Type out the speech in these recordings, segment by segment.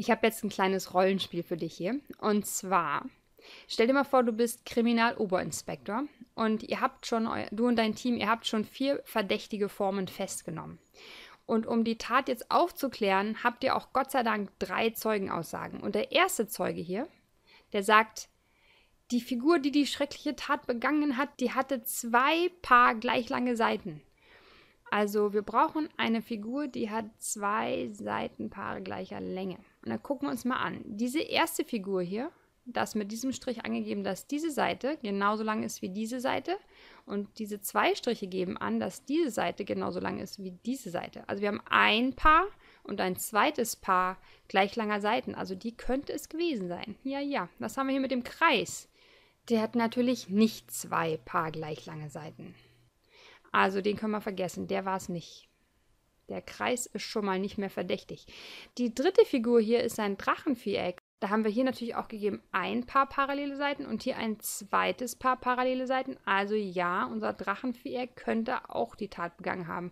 Ich habe jetzt ein kleines Rollenspiel für dich hier. Und zwar, stell dir mal vor, du bist Kriminaloberinspektor und ihr habt schon, du und dein Team, ihr habt schon vier verdächtige Formen festgenommen. Und um die Tat jetzt aufzuklären, habt ihr auch Gott sei Dank drei Zeugenaussagen. Und der erste Zeuge hier, der sagt, die Figur, die die schreckliche Tat begangen hat, die hatte zwei Paar gleich lange Seiten. Also wir brauchen eine Figur, die hat zwei Seitenpaare gleicher Länge. Und dann gucken wir uns mal an. Diese erste Figur hier, das mit diesem Strich angegeben, dass diese Seite genauso lang ist wie diese Seite. Und diese zwei Striche geben an, dass diese Seite genauso lang ist wie diese Seite. Also wir haben ein Paar und ein zweites Paar gleich langer Seiten. Also die könnte es gewesen sein. Ja, ja. Was haben wir hier mit dem Kreis? Der hat natürlich nicht zwei Paar gleich lange Seiten. Also den können wir vergessen, der war es nicht. Der Kreis ist schon mal nicht mehr verdächtig. Die dritte Figur hier ist ein Drachenviereck. Da haben wir hier natürlich auch gegeben ein paar parallele Seiten und hier ein zweites Paar parallele Seiten. Also ja, unser Drachenviereck könnte auch die Tat begangen haben.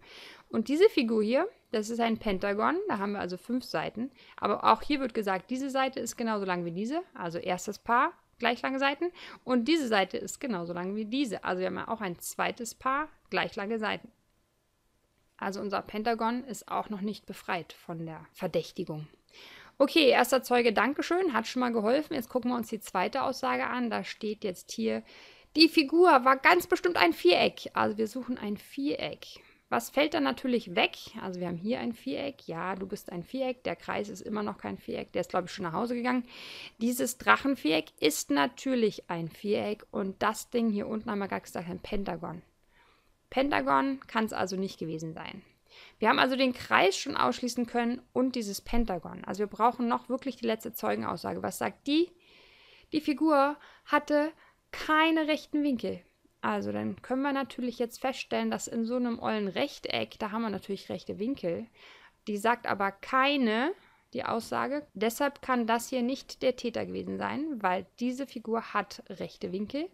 Und diese Figur hier, das ist ein Pentagon, da haben wir also fünf Seiten. Aber auch hier wird gesagt, diese Seite ist genauso lang wie diese. Also erstes Paar, gleich lange Seiten. Und diese Seite ist genauso lang wie diese. Also wir haben ja auch ein zweites Paar gleich lange Seiten. Also unser Pentagon ist auch noch nicht befreit von der Verdächtigung. Okay, erster Zeuge, Dankeschön, hat schon mal geholfen. Jetzt gucken wir uns die zweite Aussage an. Da steht jetzt hier, die Figur war ganz bestimmt ein Viereck. Also wir suchen ein Viereck. Was fällt dann natürlich weg? Also wir haben hier ein Viereck. Ja, du bist ein Viereck. Der Kreis ist immer noch kein Viereck. Der ist, glaube ich, schon nach Hause gegangen. Dieses Drachenviereck ist natürlich ein Viereck. Und das Ding hier unten haben wir gar gesagt, ein Pentagon. Pentagon kann es also nicht gewesen sein. Wir haben also den Kreis schon ausschließen können und dieses Pentagon. Also wir brauchen noch wirklich die letzte Zeugenaussage. Was sagt die? Die Figur hatte keine rechten Winkel. Also dann können wir natürlich jetzt feststellen, dass in so einem ollen Rechteck, da haben wir natürlich rechte Winkel, die sagt aber keine, die Aussage. Deshalb kann das hier nicht der Täter gewesen sein, weil diese Figur hat rechte Winkel.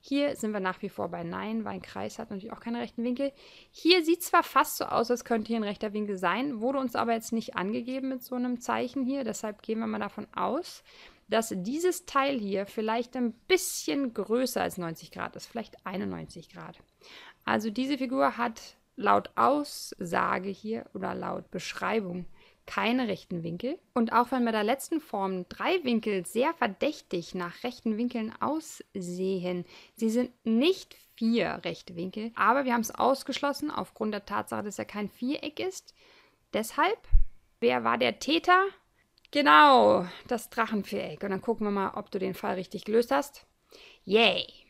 Hier sind wir nach wie vor bei Nein, weil ein Kreis hat natürlich auch keine rechten Winkel. Hier sieht zwar fast so aus, als könnte hier ein rechter Winkel sein, wurde uns aber jetzt nicht angegeben mit so einem Zeichen hier. Deshalb gehen wir mal davon aus, dass dieses Teil hier vielleicht ein bisschen größer als 90 Grad ist, vielleicht 91 Grad. Also diese Figur hat laut Aussage hier oder laut Beschreibung keine rechten Winkel. Und auch wenn bei der letzten Form drei Winkel sehr verdächtig nach rechten Winkeln aussehen, sie sind nicht vier rechte Winkel, aber wir haben es ausgeschlossen aufgrund der Tatsache, dass er kein Viereck ist. Deshalb, wer war der Täter? Genau, das Drachenviereck. Und dann gucken wir mal, ob du den Fall richtig gelöst hast. Yay!